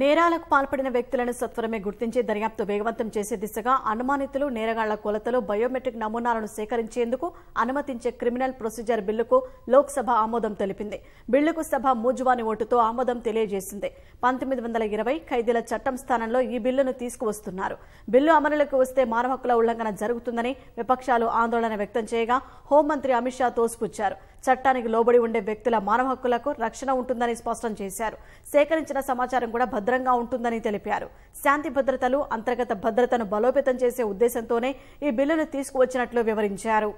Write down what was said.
నేరాలకు పాల్పడిన వ్యక్తులను సత్వరమే గుర్తించి దర్యాప్తు వేగవంతం చేసే దిశగా అనుమానితులు నేరగాళ్ల కొలతలు బయోమెట్రిక్ నమూనాలను సేకరించేందుకు అనుమతించే క్రిమినల్ ప్రొసీజర్ బిల్లుకు లోక్సభ ఆమోదం తెలిపింది బిల్లుకు సభ మూజువాని ఓటుతో ఆమోదం తెలియజేసింది పంతొమ్మిది వందల ఇరవై ఖైదీల చట్టం స్థానంలో ఈ బిల్లును తీసుకువస్తున్నారు బిల్లు అమలులోకి వస్తే మానవ హక్కుల ఉల్లంఘన జరుగుతుందని విపక్షాలు ఆందోళన వ్యక్తం చేయగా హోంమంత్రి అమిత్ షా తోసిపుచ్చారు చట్టానికి లోబడి ఉండే వ్యక్తుల మానవ హక్కులకు రక్షణ ఉంటుందని స్పష్టం చేశారు సేకరించిన సమాచారం కూడా భద్రంగా ఉంటుందని తెలిపారు శాంతి భద్రతలు అంతర్గత భద్రతను బలోపేతం చేసే ఉద్దేశంతోనే ఈ బిల్లును తీసుకువచ్చినట్లు వివరించారు